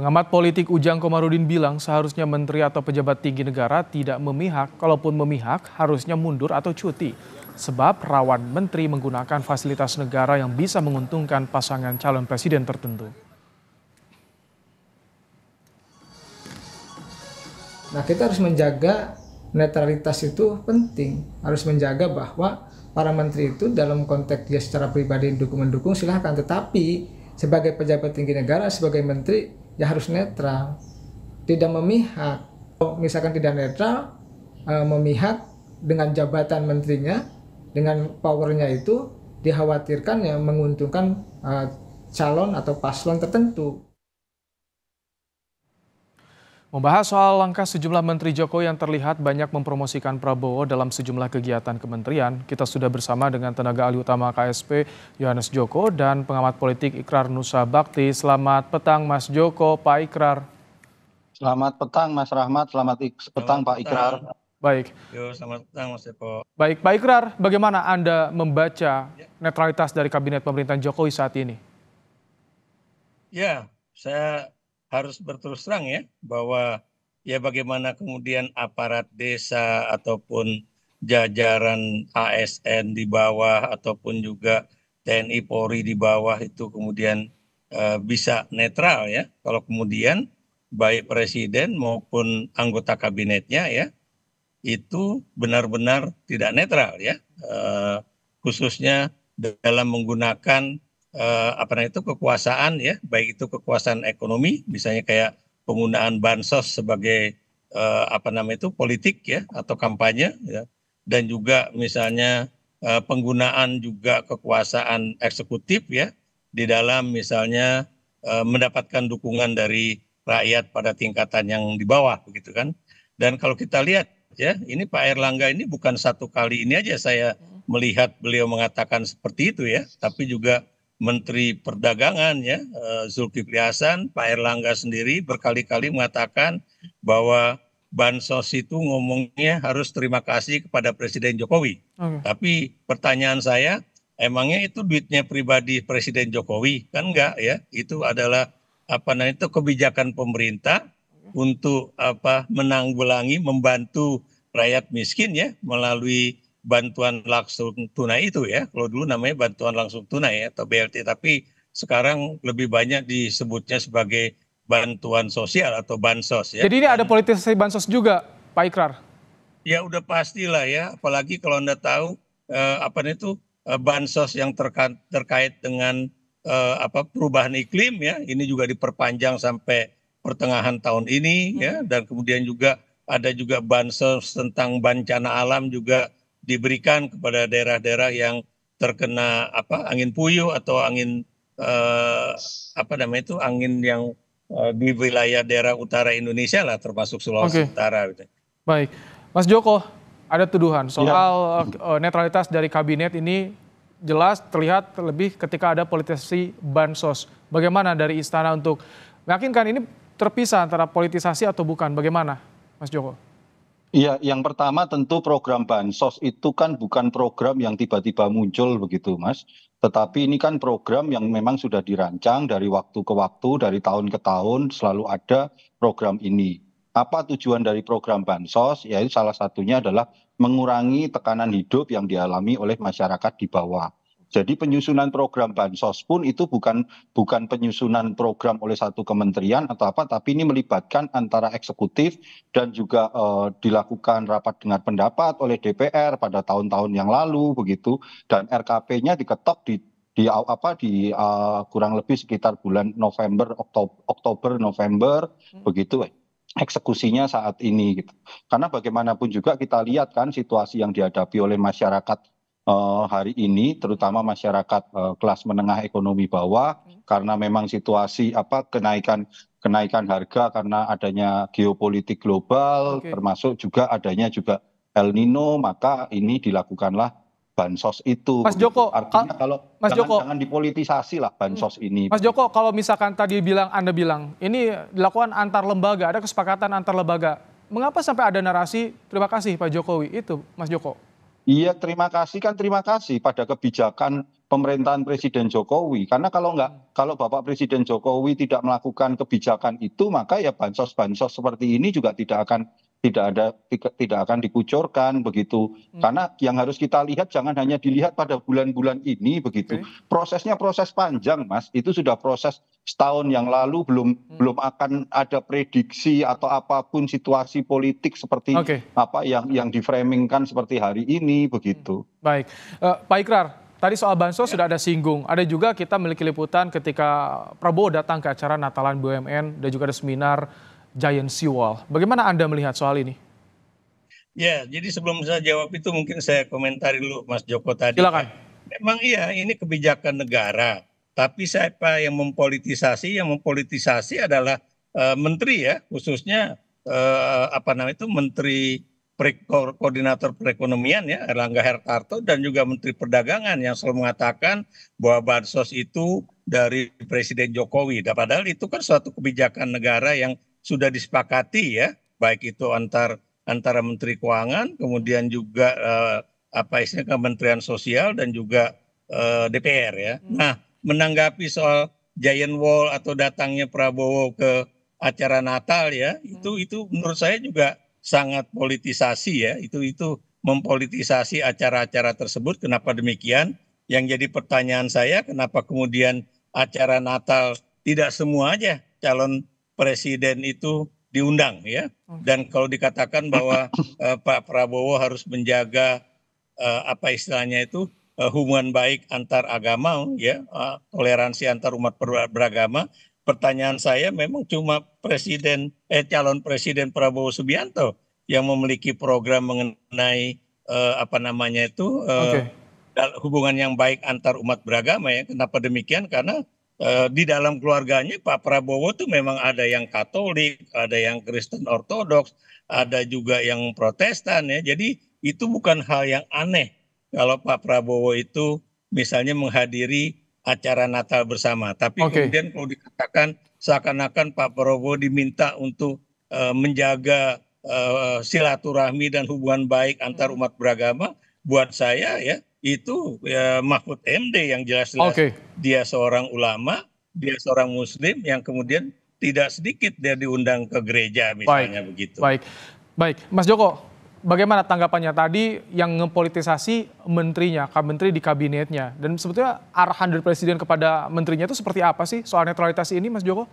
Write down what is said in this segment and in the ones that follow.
Pengamat politik Ujang Komarudin bilang seharusnya menteri atau pejabat tinggi negara tidak memihak, kalaupun memihak harusnya mundur atau cuti. Sebab rawan menteri menggunakan fasilitas negara yang bisa menguntungkan pasangan calon presiden tertentu. Nah kita harus menjaga netralitas itu penting. Harus menjaga bahwa para menteri itu dalam konteks dia secara pribadi dukung-mendukung silahkan. Tetapi sebagai pejabat tinggi negara, sebagai menteri ya harus netral, tidak memihak. misalkan tidak netral, eh, memihak dengan jabatan menterinya, dengan powernya itu dikhawatirkan ya menguntungkan eh, calon atau paslon tertentu. Membahas soal langkah sejumlah menteri Jokowi yang terlihat banyak mempromosikan Prabowo dalam sejumlah kegiatan kementerian, kita sudah bersama dengan tenaga ahli utama KSP Yohanes Joko dan pengamat politik Ikrar Nusa Bakti. Selamat petang Mas Joko, Pak Ikrar. Selamat petang Mas Rahmat, selamat petang Pak Ikrar. Baik. Yo, selamat petang Mas Depo. Baik, Pak Ikrar, bagaimana Anda membaca netralitas dari kabinet pemerintahan Jokowi saat ini? Ya, saya harus berterus terang ya bahwa ya bagaimana kemudian aparat desa ataupun jajaran ASN di bawah ataupun juga TNI Polri di bawah itu kemudian uh, bisa netral ya kalau kemudian baik presiden maupun anggota kabinetnya ya itu benar-benar tidak netral ya uh, khususnya dalam menggunakan eh, apa namanya itu kekuasaan ya, baik itu kekuasaan ekonomi, misalnya kayak penggunaan bansos sebagai eh, apa namanya itu politik ya atau kampanye, ya. dan juga misalnya eh, penggunaan juga kekuasaan eksekutif ya di dalam misalnya eh, mendapatkan dukungan dari rakyat pada tingkatan yang di bawah begitu kan. Dan kalau kita lihat ya, ini Pak Erlangga ini bukan satu kali ini aja saya hmm. melihat beliau mengatakan seperti itu ya, tapi juga Menteri Perdagangan ya eh, Zulkifli Hasan, Pak Erlangga sendiri berkali-kali mengatakan bahwa bansos itu ngomongnya harus terima kasih kepada Presiden Jokowi. Hmm. Tapi pertanyaan saya, emangnya itu duitnya pribadi Presiden Jokowi? Kan enggak ya. Itu adalah apa namanya itu kebijakan pemerintah untuk apa menanggulangi membantu rakyat miskin ya melalui bantuan langsung tunai itu ya. Kalau dulu namanya bantuan langsung tunai atau BLT, tapi sekarang lebih banyak disebutnya sebagai bantuan sosial atau bansos ya. Jadi ini ada politisasi bansos juga, Pak Ikrar? Ya udah pastilah ya, apalagi kalau anda tahu eh, apa itu eh, bansos yang terkait, terkait dengan eh, apa perubahan iklim ya, ini juga diperpanjang sampai pertengahan tahun ini hmm. ya, dan kemudian juga ada juga bansos tentang bencana alam juga diberikan kepada daerah-daerah yang terkena apa angin puyuh atau angin eh, apa namanya itu angin yang eh, di wilayah daerah utara Indonesia lah termasuk Sulawesi okay. Utara gitu. Baik. Mas Joko, ada tuduhan ya. soal ya. netralitas dari kabinet ini jelas terlihat lebih ketika ada politisasi bansos. Bagaimana dari istana untuk meyakinkan ini terpisah antara politisasi atau bukan? Bagaimana, Mas Joko? iya yang pertama tentu program bansos itu kan bukan program yang tiba tiba muncul begitu mas tetapi ini kan program yang memang sudah dirancang dari waktu ke waktu dari tahun ke tahun selalu ada program ini apa tujuan dari program bansos yaitu salah satunya adalah mengurangi tekanan hidup yang dialami oleh masyarakat di bawah jadi penyusunan program bansos pun itu bukan bukan penyusunan program oleh satu kementerian atau apa tapi ini melibatkan antara eksekutif dan juga eh, dilakukan rapat dengar pendapat oleh dpr pada tahun-tahun yang lalu begitu dan rkp nya diketok di di apa di uh, kurang lebih sekitar bulan November Oktober, Oktober November hmm. begitu eh, eksekusinya saat ini gitu. Karena bagaimanapun juga kita lihat kan situasi yang dihadapi oleh masyarakat Eh, hari ini terutama masyarakat eh, kelas menengah ekonomi bawah hmm. karena memang situasi apa kenaikan kenaikan harga karena adanya geopolitik global termasuk juga adanya juga el nino maka ini dilakukanlah bansos itu mas joko artinya kalau mas jangan, joko jangan dipolitisasi lah bansos hmm. ini mas joko kalau misalkan tadi bilang anda bilang ini dilakukan antar lembaga ada kesepakatan antar lembaga mengapa sampai ada narasi terima kasih pak jokowi itu mas joko iya terima kasih kan terima kasih pada kebijakan pemerintahan presiden jokowi karena kalau nggak, hmm. kalau bapak presiden jokowi tidak melakukan kebijakan itu maka ya bansos bansos seperti ini juga tidak akan tidak ada tidak akan dikucurkan begitu hmm. karena yang harus kita lihat jangan hanya dilihat pada bulan-bulan ini begitu hmm. prosesnya proses panjang mas itu sudah proses setahun yang lalu belum hmm. belum akan ada prediksi atau apapun situasi politik seperti okay. apa yang yang diframingkan seperti hari ini begitu baik uh, Pak Ikrar Tadi soal bansos ya. sudah ada singgung. Ada juga kita memiliki liputan ketika Prabowo datang ke acara Natalan BUMN dan juga ada seminar Giant Seawall. Bagaimana Anda melihat soal ini? Ya, jadi sebelum saya jawab itu mungkin saya komentari dulu Mas Joko tadi. Silakan. Memang iya, ini kebijakan negara. Tapi siapa yang mempolitisasi? Yang mempolitisasi adalah uh, menteri ya, khususnya uh, apa namanya itu menteri pre koordinator perekonomian ya Erlangga Hartarto dan juga menteri perdagangan yang selalu mengatakan bahwa bansos itu dari Presiden Jokowi. Dan nah, padahal itu kan suatu kebijakan negara yang sudah disepakati ya baik itu antar antara Menteri Keuangan kemudian juga eh, apa istilahnya Kementerian Sosial dan juga eh, DPR ya. Hmm. Nah, menanggapi soal giant wall atau datangnya Prabowo ke acara Natal ya, hmm. itu itu menurut saya juga sangat politisasi ya. Itu itu mempolitisasi acara-acara tersebut. Kenapa demikian? Yang jadi pertanyaan saya kenapa kemudian acara Natal tidak semua aja calon presiden itu diundang ya. Dan kalau dikatakan bahwa uh, Pak Prabowo harus menjaga uh, apa istilahnya itu uh, hubungan baik antar agama ya, uh, toleransi antar umat beragama. Pertanyaan saya memang cuma presiden eh calon presiden Prabowo Subianto yang memiliki program mengenai uh, apa namanya itu uh, okay. hubungan yang baik antar umat beragama ya. Kenapa demikian? Karena Eh, di dalam keluarganya Pak Prabowo itu memang ada yang Katolik, ada yang Kristen Ortodoks, ada juga yang Protestan ya. Jadi itu bukan hal yang aneh kalau Pak Prabowo itu misalnya menghadiri acara Natal bersama. Tapi okay. kemudian kalau dikatakan seakan-akan Pak Prabowo diminta untuk uh, menjaga uh, silaturahmi dan hubungan baik antar hmm. umat beragama, buat saya ya itu ya, Mahfud MD yang jelas-jelas okay. dia seorang ulama, dia seorang muslim yang kemudian tidak sedikit dia diundang ke gereja misalnya Baik. begitu. Baik. Baik, Mas Joko, bagaimana tanggapannya tadi yang ngepolitisasi menterinya, menteri di kabinetnya dan sebetulnya arahan dari presiden kepada menterinya itu seperti apa sih soal netralitas ini Mas Joko?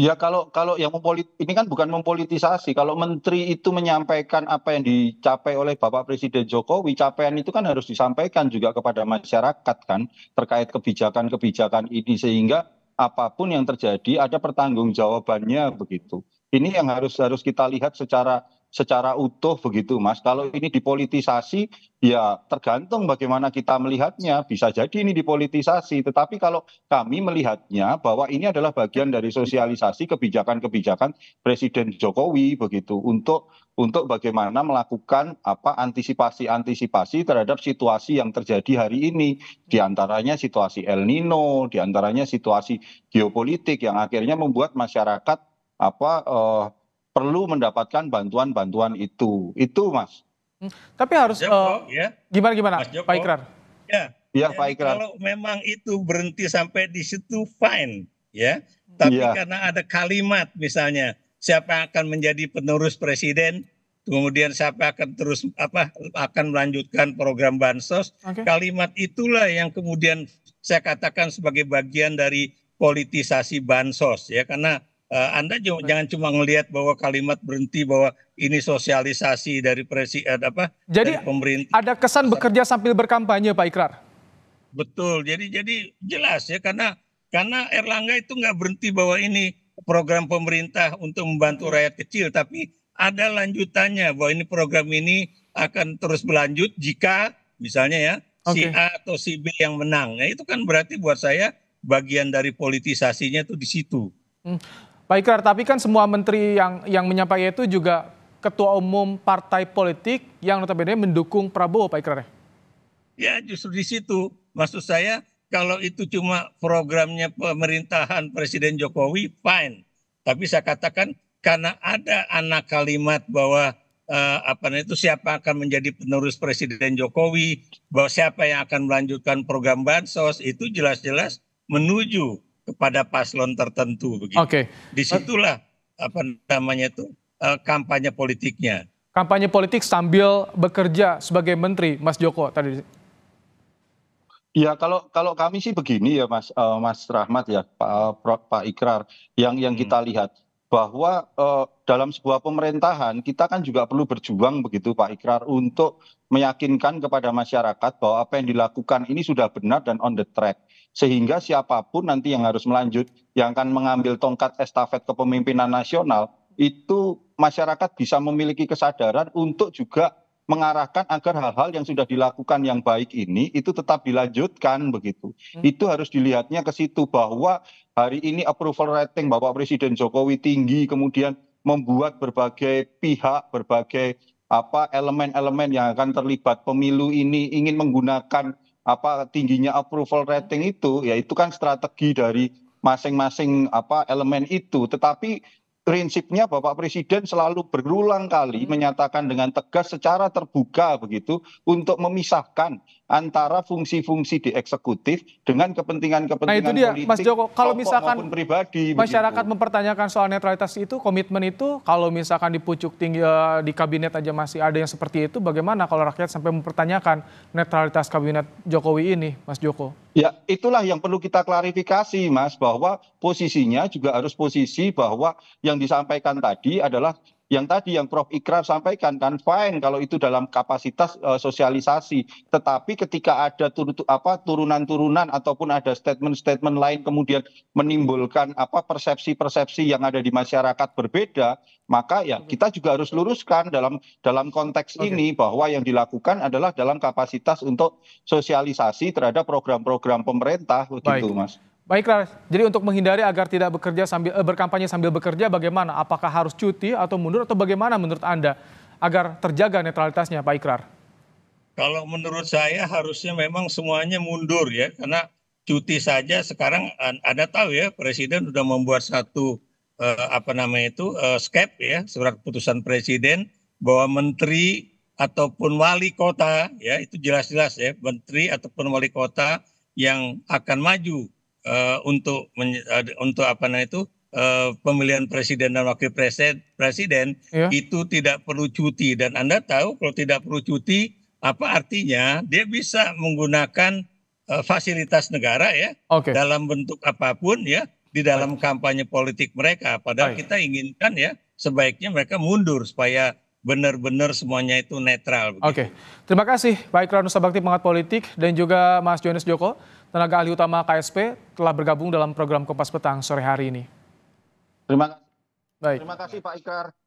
Ya kalau kalau yang mempolit ini kan bukan mempolitisasi. Kalau menteri itu menyampaikan apa yang dicapai oleh Bapak Presiden Jokowi, capaian itu kan harus disampaikan juga kepada masyarakat kan terkait kebijakan-kebijakan ini sehingga apapun yang terjadi ada pertanggungjawabannya begitu. Ini yang harus harus kita lihat secara secara utuh begitu mas kalau ini dipolitisasi ya tergantung bagaimana kita melihatnya bisa jadi ini dipolitisasi tetapi kalau kami melihatnya bahwa ini adalah bagian dari sosialisasi kebijakan-kebijakan Presiden Jokowi begitu untuk untuk bagaimana melakukan apa antisipasi-antisipasi terhadap situasi yang terjadi hari ini diantaranya situasi El Nino diantaranya situasi geopolitik yang akhirnya membuat masyarakat apa uh, perlu mendapatkan bantuan-bantuan itu. Itu Mas. Hmm, tapi harus Joko, uh, ya. gimana gimana Mas Joko, Pak Ikrar. Ya. ya. Ya, Pak Ikrar. Kalau memang itu berhenti sampai di situ fine, ya. Tapi ya. karena ada kalimat misalnya siapa akan menjadi penerus presiden, kemudian siapa akan terus apa akan melanjutkan program bansos. Okay. Kalimat itulah yang kemudian saya katakan sebagai bagian dari politisasi bansos ya karena Eh, Anda juga, jangan cuma melihat bahwa kalimat berhenti bahwa ini sosialisasi dari presiden eh, apa jadi dari pemerintah. Ada kesan bekerja sambil berkampanye Pak Ikrar. Betul. Jadi jadi jelas ya karena karena Erlangga itu nggak berhenti bahwa ini program pemerintah untuk membantu rakyat kecil tapi ada lanjutannya bahwa ini program ini akan terus berlanjut jika misalnya ya okay. si A atau si B yang menang. Nah, itu kan berarti buat saya bagian dari politisasinya itu di situ. Hmm. Pak Ikrar, tapi kan semua menteri yang yang menyampaikan itu juga ketua umum partai politik yang notabene mendukung Prabowo, Pak Ikrar. Ya? ya, justru di situ. Maksud saya, kalau itu cuma programnya pemerintahan Presiden Jokowi, fine. Tapi saya katakan karena ada anak kalimat bahwa eh, apa itu siapa akan menjadi penerus Presiden Jokowi, bahwa siapa yang akan melanjutkan program bansos itu jelas-jelas menuju kepada paslon tertentu begitu. Oke. Okay. Disitulah apa namanya itu eh, kampanye politiknya. Kampanye politik sambil bekerja sebagai menteri, Mas Joko tadi. Ya kalau kalau kami sih begini ya Mas uh, Mas Rahmat ya Pak eh, Pak Ikrar yang yang kita hmm. lihat bahwa uh, dalam sebuah pemerintahan kita kan juga perlu berjuang begitu Pak Ikrar untuk meyakinkan kepada masyarakat bahwa apa yang dilakukan ini sudah benar dan on the track sehingga siapapun nanti yang harus melanjut yang akan mengambil tongkat estafet kepemimpinan nasional itu masyarakat bisa memiliki kesadaran untuk juga mengarahkan agar hal-hal yang sudah dilakukan yang baik ini itu tetap dilanjutkan begitu. Hmm. Itu harus dilihatnya ke situ bahwa hari ini approval rating Bapak Presiden Jokowi tinggi kemudian membuat berbagai pihak, berbagai apa elemen-elemen yang akan terlibat pemilu ini ingin menggunakan apa tingginya approval rating itu ya itu kan strategi dari masing masing apa elemen itu tetapi prinsipnya Bapak Presiden selalu berulang kali hmm. menyatakan dengan tegas secara terbuka begitu untuk memisahkan antara fungsi-fungsi di eksekutif dengan kepentingan kepentingan nah, itu dia, politik Mas Joko, kalau misalkan pribadi masyarakat begitu. mempertanyakan soal netralitas itu komitmen itu kalau misalkan di pucuk tinggi eh, di kabinet aja masih ada yang seperti itu bagaimana kalau rakyat sampai mempertanyakan netralitas kabinet Jokowi ini Mas Joko Ya, itulah yang perlu kita klarifikasi, Mas, bahwa posisinya juga harus posisi bahwa yang disampaikan tadi adalah yang tadi yang Prof Ikrar sampaikan kan fine kalau itu dalam kapasitas uh, sosialisasi tetapi ketika ada turunan-turunan ataupun ada statement-statement lain kemudian menimbulkan apa persepsi-persepsi yang ada di masyarakat berbeda maka ya kita juga harus luruskan dalam dalam konteks okay. ini bahwa yang dilakukan adalah dalam kapasitas untuk sosialisasi terhadap program-program pemerintah begitu Mas Baiklah, jadi untuk menghindari agar tidak bekerja sambil eh, berkampanye sambil bekerja bagaimana? Apakah harus cuti atau mundur atau bagaimana menurut Anda agar terjaga netralitasnya Pak Ikrar? Kalau menurut saya harusnya memang semuanya mundur ya karena cuti saja sekarang Anda tahu ya presiden sudah membuat satu eh, apa namanya itu eh, skep ya surat keputusan presiden bahwa menteri ataupun wali kota ya itu jelas-jelas ya menteri ataupun wali kota yang akan maju uh, untuk uh, untuk apa namanya itu uh, pemilihan presiden dan wakil presiden presiden iya. yeah. itu tidak perlu cuti dan Anda tahu kalau tidak perlu cuti apa artinya dia bisa menggunakan uh, fasilitas negara ya okay. dalam bentuk apapun ya di dalam Baik. kampanye politik mereka padahal Baik. kita inginkan ya sebaiknya mereka mundur supaya benar-benar semuanya itu netral. Oke, okay. terima kasih Pak Ikran Nusa Bakti Pengat Politik dan juga Mas Jonas Joko tenaga ahli utama KSP, telah bergabung dalam program Kompas Petang sore hari ini. Terima kasih. Baik. Terima kasih Pak Ikar.